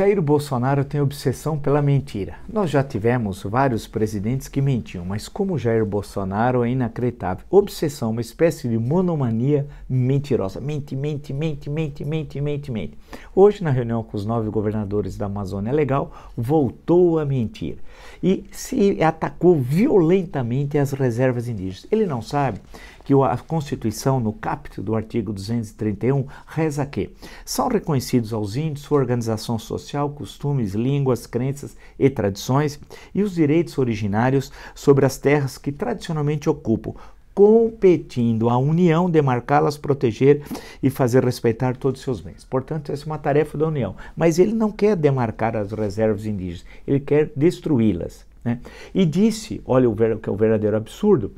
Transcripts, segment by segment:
Jair Bolsonaro tem obsessão pela mentira. Nós já tivemos vários presidentes que mentiam, mas como Jair Bolsonaro é inacreditável. Obsessão, uma espécie de monomania mentirosa. Mente, mente, mente, mente, mente, mente, mente. Hoje, na reunião com os nove governadores da Amazônia Legal, voltou a mentir e se atacou violentamente as reservas indígenas. Ele não sabe que a Constituição, no capítulo do artigo 231, reza que são reconhecidos aos índios sua organização social, costumes, línguas, crenças e tradições e os direitos originários sobre as terras que tradicionalmente ocupam, competindo à União demarcá-las, proteger e fazer respeitar todos os seus bens. Portanto, essa é uma tarefa da União. Mas ele não quer demarcar as reservas indígenas, ele quer destruí-las. Né? E disse, olha o que é o verdadeiro absurdo,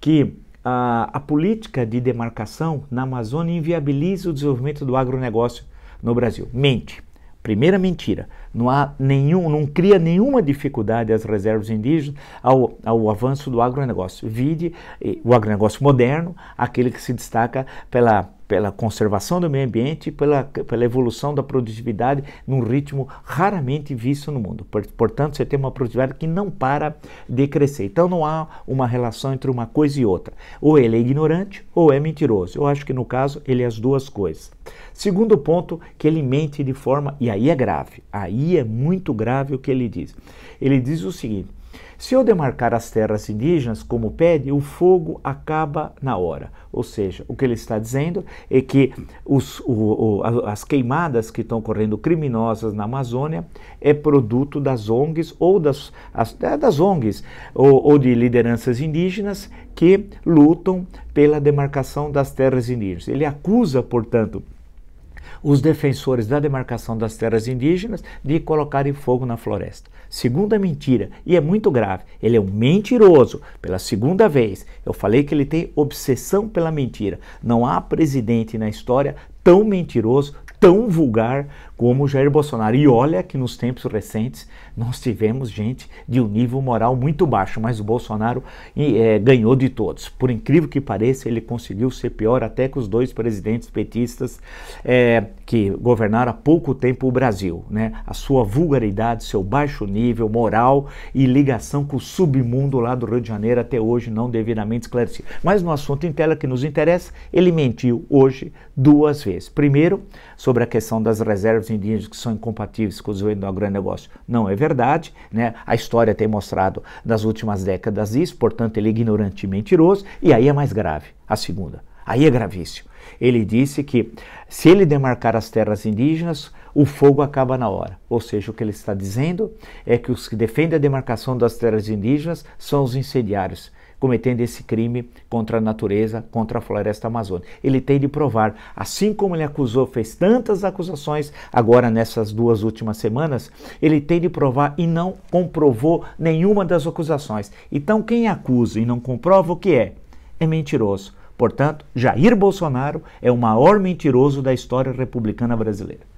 que a, a política de demarcação na Amazônia inviabiliza o desenvolvimento do agronegócio no Brasil. Mente. Primeira mentira, não há nenhum, não cria nenhuma dificuldade às reservas indígenas ao, ao avanço do agronegócio. Vide eh, o agronegócio moderno, aquele que se destaca pela pela conservação do meio ambiente e pela, pela evolução da produtividade num ritmo raramente visto no mundo. Portanto, você tem uma produtividade que não para de crescer. Então, não há uma relação entre uma coisa e outra. Ou ele é ignorante ou é mentiroso. Eu acho que no caso ele é as duas coisas. Segundo ponto, que ele mente de forma, e aí é grave, aí é muito grave o que ele diz. Ele diz o seguinte: se eu demarcar as terras indígenas, como pede, o fogo acaba na hora. Ou seja, o que ele está dizendo é que os, o, o, as queimadas que estão correndo criminosas na Amazônia é produto das ONGs ou das, as, é, das ONGs ou, ou de lideranças indígenas que lutam pela demarcação das terras indígenas. Ele acusa, portanto, os defensores da demarcação das terras indígenas de colocarem fogo na floresta. Segunda mentira, e é muito grave, ele é um mentiroso. Pela segunda vez, eu falei que ele tem obsessão pela mentira. Não há presidente na história tão mentiroso, tão vulgar como Jair Bolsonaro. E olha que nos tempos recentes nós tivemos gente de um nível moral muito baixo, mas o Bolsonaro é, ganhou de todos. Por incrível que pareça, ele conseguiu ser pior até que os dois presidentes petistas é, que governaram há pouco tempo o Brasil. Né? A sua vulgaridade, seu baixo nível moral e ligação com o submundo lá do Rio de Janeiro até hoje não devidamente esclarecido. Mas no assunto em tela que nos interessa, ele mentiu hoje duas vezes. Primeiro, sobre sobre a questão das reservas indígenas que são incompatíveis com o desenvolvimento do agronegócio. Não é verdade, né? a história tem mostrado nas últimas décadas isso, portanto ele é ignorante e mentiroso, e aí é mais grave, a segunda. Aí é gravíssimo. Ele disse que se ele demarcar as terras indígenas, o fogo acaba na hora. Ou seja, o que ele está dizendo é que os que defendem a demarcação das terras indígenas são os incendiários cometendo esse crime contra a natureza, contra a floresta amazônica. Ele tem de provar, assim como ele acusou, fez tantas acusações agora nessas duas últimas semanas, ele tem de provar e não comprovou nenhuma das acusações. Então quem acusa e não comprova o que é? É mentiroso. Portanto, Jair Bolsonaro é o maior mentiroso da história republicana brasileira.